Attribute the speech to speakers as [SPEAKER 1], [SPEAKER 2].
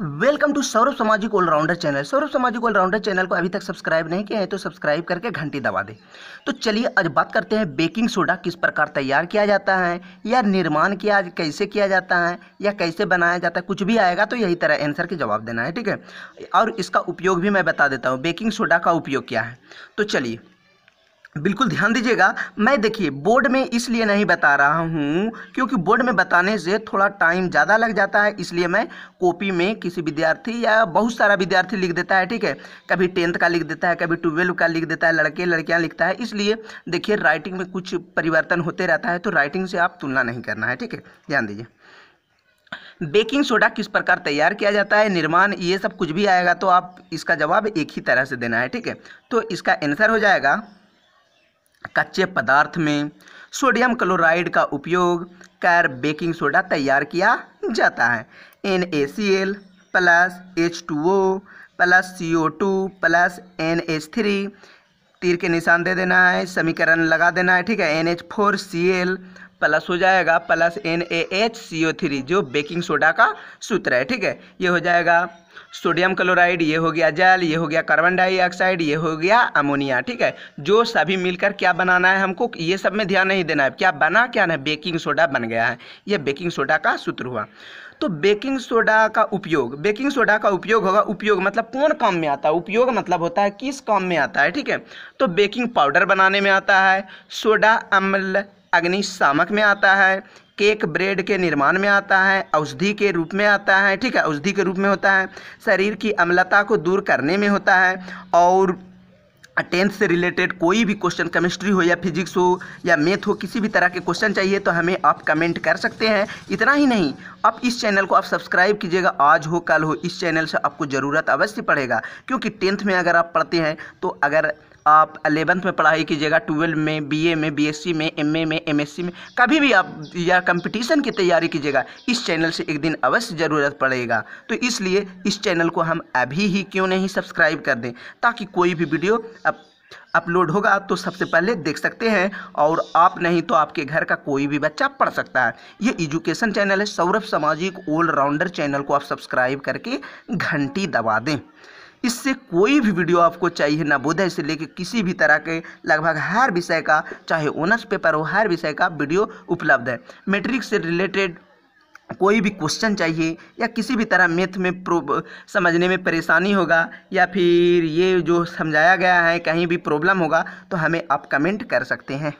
[SPEAKER 1] welcome to Saurabh सामाजिक allrounder channel Saurabh सामाजिक allrounder channel को अभी तक सब्सक्राइब नहीं किया है तो सब्सक्राइब करके घंटी दबा दें तो चलिए आज बात करते हैं बेकिंग सोडा किस प्रकार तैयार किया जाता है या निर्माण किया कैसे किया जाता है या कैसे बनाया जाता है कुछ भी आएगा तो यही तरह आंसर के जवाब देना है ठीक है और इसका उपयोग भी मैं बता देता हूँ बेकिंग सोडा का उपयोग क्या है तो चलिए बिल्कुल ध्यान दीजिएगा मैं देखिए बोर्ड में इसलिए नहीं बता रहा हूँ क्योंकि बोर्ड में बताने से थोड़ा टाइम ज़्यादा लग जाता है इसलिए मैं कॉपी में किसी विद्यार्थी या बहुत सारा विद्यार्थी लिख देता है ठीक है कभी टेंथ का लिख देता है कभी ट्वेल्व का लिख देता है लड़के लड़कियाँ लिखता है इसलिए देखिए राइटिंग में कुछ परिवर्तन होते रहता है तो राइटिंग से आप तुलना नहीं करना है ठीक है ध्यान दीजिए बेकिंग सोडा किस प्रकार तैयार किया जाता है निर्माण ये सब कुछ भी आएगा तो आप इसका जवाब एक ही तरह से देना है ठीक है तो इसका आंसर हो जाएगा कच्चे पदार्थ में सोडियम क्लोराइड का उपयोग कर बेकिंग सोडा तैयार किया जाता है N A C L plus H two O plus C O two plus N H three तीर के निशान दे देना है समीकरण लगा देना है ठीक है N H four C L plus हो जाएगा plus N A H C O three जो बेकिंग सोडा का सूत्र है ठीक है ये हो जाएगा सोडियम क्लोराइड ये हो गया जल ये हो गया कार्बन डाइऑक्साइड ये हो गया अमोनिया ठीक है जो सभी मिलकर क्या बनाना है हमको ये सब में ध्यान नहीं देना है क्या बना क्या ना बेकिंग सोडा बन गया है ये बेकिंग सोडा का सूत्र हुआ तो बेकिंग सोडा का उपयोग बेकिंग सोडा का उपयोग होगा उपयोग मतलब कौन काम में आता है उपयोग मतलब होता है किस काम में आता है ठीक है तो बेकिंग पाउडर बनाने में आता है सोडा अम्ल अग्निशामक में आता है केक ब्रेड के निर्माण में आता है औषधि के रूप में आता है ठीक है औषधि के रूप में होता है शरीर की अम्लता को दूर करने में होता है और टेंथ से रिलेटेड कोई भी क्वेश्चन केमिस्ट्री हो या फिजिक्स हो या मैथ हो किसी भी तरह के क्वेश्चन चाहिए तो हमें आप कमेंट कर सकते हैं इतना ही नहीं आप इस चैनल को आप सब्सक्राइब कीजिएगा आज हो कल हो इस चैनल से आपको ज़रूरत अवश्य पड़ेगा क्योंकि टेंथ में अगर आप पढ़ते हैं तो अगर आप अलेवंथ में पढ़ाई कीजिएगा ट्वेल्व में बीए में बीएससी में एमए में एमएससी में कभी भी आप या कंपटीशन की तैयारी कीजिएगा इस चैनल से एक दिन अवश्य ज़रूरत पड़ेगा तो इसलिए इस चैनल को हम अभी ही क्यों नहीं सब्सक्राइब कर दें ताकि कोई भी वीडियो अप अपलोड होगा तो सबसे पहले देख सकते हैं और आप नहीं तो आपके घर का कोई भी बच्चा पढ़ सकता है ये एजुकेशन चैनल है सौरभ सामाजिक ऑलराउंडर चैनल को आप सब्सक्राइब करके घंटी दबा दें इससे कोई भी वीडियो आपको चाहिए बोधा इससे लेकर किसी भी तरह के लगभग हर विषय का चाहे ओनर्स पेपर हो हर विषय का वीडियो उपलब्ध है मेट्रिक से रिलेटेड कोई भी क्वेश्चन चाहिए या किसी भी तरह मैथ में समझने में परेशानी होगा या फिर ये जो समझाया गया है कहीं भी प्रॉब्लम होगा तो हमें आप कमेंट कर सकते हैं